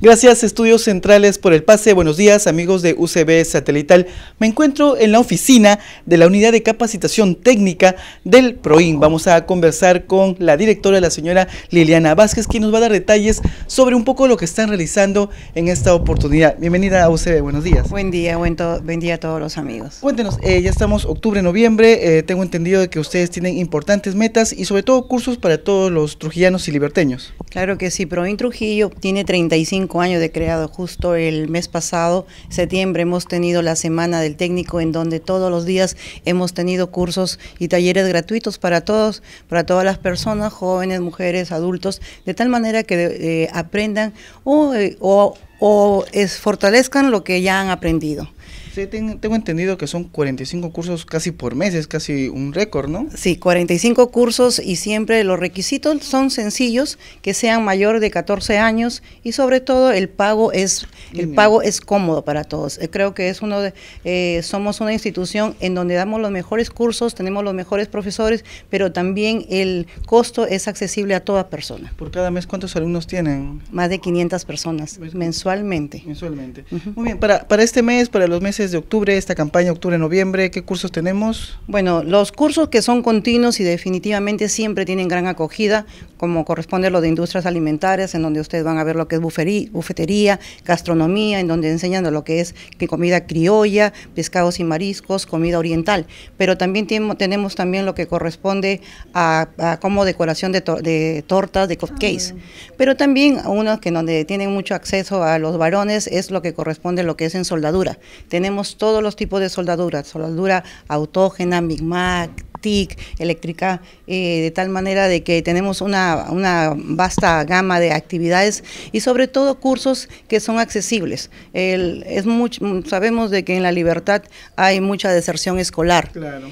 Gracias Estudios Centrales por el pase. Buenos días amigos de UCB Satelital. Me encuentro en la oficina de la Unidad de Capacitación Técnica del PROIN. Vamos a conversar con la directora, la señora Liliana Vázquez, quien nos va a dar detalles sobre un poco lo que están realizando en esta oportunidad. Bienvenida a UCB, buenos días. Buen día, buen, día a todos los amigos. Cuéntenos, eh, ya estamos octubre, noviembre, eh, tengo entendido que ustedes tienen importantes metas y sobre todo cursos para todos los trujillanos y liberteños. Claro que sí, PROIN Trujillo tiene 35 año de creado. Justo el mes pasado, septiembre, hemos tenido la semana del técnico en donde todos los días hemos tenido cursos y talleres gratuitos para todos, para todas las personas, jóvenes, mujeres, adultos, de tal manera que eh, aprendan eh, o, o es, fortalezcan lo que ya han aprendido tengo entendido que son 45 cursos casi por mes, es casi un récord, ¿no? Sí, 45 cursos y siempre los requisitos son sencillos, que sean mayor de 14 años y sobre todo el pago es el pago es cómodo para todos. Eh, creo que es uno de, eh, somos una institución en donde damos los mejores cursos, tenemos los mejores profesores, pero también el costo es accesible a toda persona. Por cada mes cuántos alumnos tienen? Más de 500 personas mensualmente. Mensualmente. Muy bien, para para este mes, para los meses de octubre, esta campaña octubre-noviembre? ¿Qué cursos tenemos? Bueno, los cursos que son continuos y definitivamente siempre tienen gran acogida, como corresponde lo de industrias alimentarias, en donde ustedes van a ver lo que es buferí, bufetería, gastronomía, en donde enseñan lo que es comida criolla, pescados y mariscos, comida oriental. Pero también tenemos también lo que corresponde a, como decoración de, tortas, de cupcakes. Ah, Pero también uno que donde tienen mucho acceso a los varones es lo que corresponde a lo que es en soldadura. Tenemos tenemos todos los tipos de soldaduras, soldadura autógena, MIGMAC, TIC, eléctrica, eh, de tal manera de que tenemos una, una, vasta gama de actividades y sobre todo cursos que son accesibles. El, es sabemos de que en la libertad hay mucha deserción escolar. Claro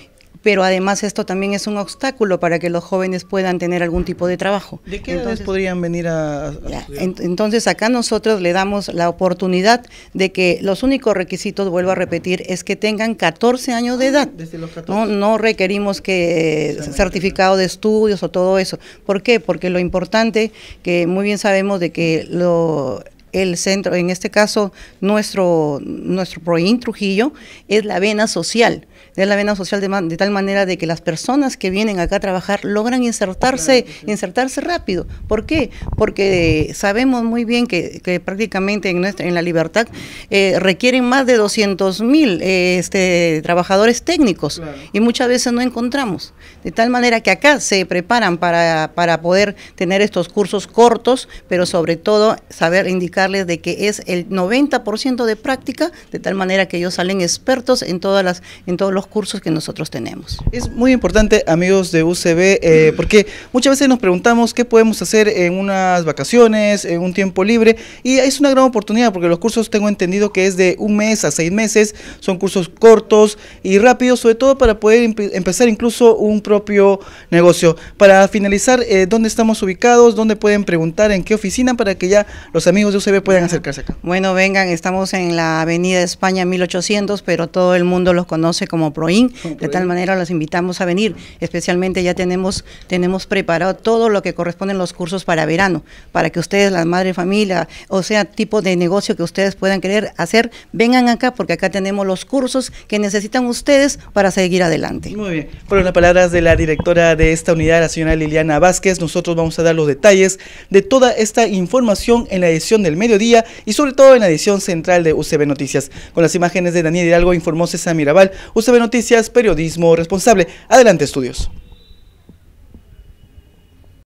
pero además esto también es un obstáculo para que los jóvenes puedan tener algún tipo de trabajo. ¿De qué entonces, podrían venir a, entonces acá nosotros le damos la oportunidad de que los únicos requisitos, vuelvo a repetir, es que tengan 14 años de ah, edad. Desde los 14. No, no requerimos que certificado de estudios o todo eso. ¿Por qué? Porque lo importante que muy bien sabemos de que lo el centro, en este caso nuestro, nuestro PROIN Trujillo, es la vena social. Es la vena social de, tal manera de que las personas que vienen acá a trabajar logran insertarse, insertarse rápido. ¿Por qué? Porque sabemos muy bien que, prácticamente en, nuestra, en la libertad eh, requieren más de 200 mil eh, este, trabajadores técnicos y muchas veces no encontramos. De tal manera que acá se preparan para poder tener estos cursos cortos, pero sobre todo saber indicar de que es el 90% de práctica, de tal manera que ellos salen expertos en, todas las, en todos los cursos que nosotros tenemos. Es muy importante, amigos de UCB, eh, mm. porque muchas veces nos preguntamos qué podemos hacer en unas vacaciones, en un tiempo libre, y es una gran oportunidad porque los cursos tengo entendido que es de un mes a seis meses, son cursos cortos y rápidos, sobre todo para poder empezar incluso un propio negocio. Para finalizar, eh, ¿dónde estamos ubicados? ¿Dónde pueden preguntar? ¿En qué oficina? Para que ya los amigos de UCB pueden acercarse acá? Bueno, vengan, estamos en la Avenida España 1800, pero todo el mundo los conoce como Proin, de tal manera los invitamos a venir, especialmente ya tenemos tenemos preparado todo lo que corresponde en los cursos para verano, para que ustedes, la madre familia, o sea, tipo de negocio que ustedes puedan querer hacer, vengan acá porque acá tenemos los cursos que necesitan ustedes para seguir adelante. Muy bien. fueron las palabras de la directora de esta unidad, la señora Liliana Vázquez, nosotros vamos a dar los detalles de toda esta información en la edición del mes mediodía y sobre todo en la edición central de UCB Noticias. Con las imágenes de Daniel Hidalgo informó César Mirabal, UCB Noticias, periodismo responsable. Adelante, estudios.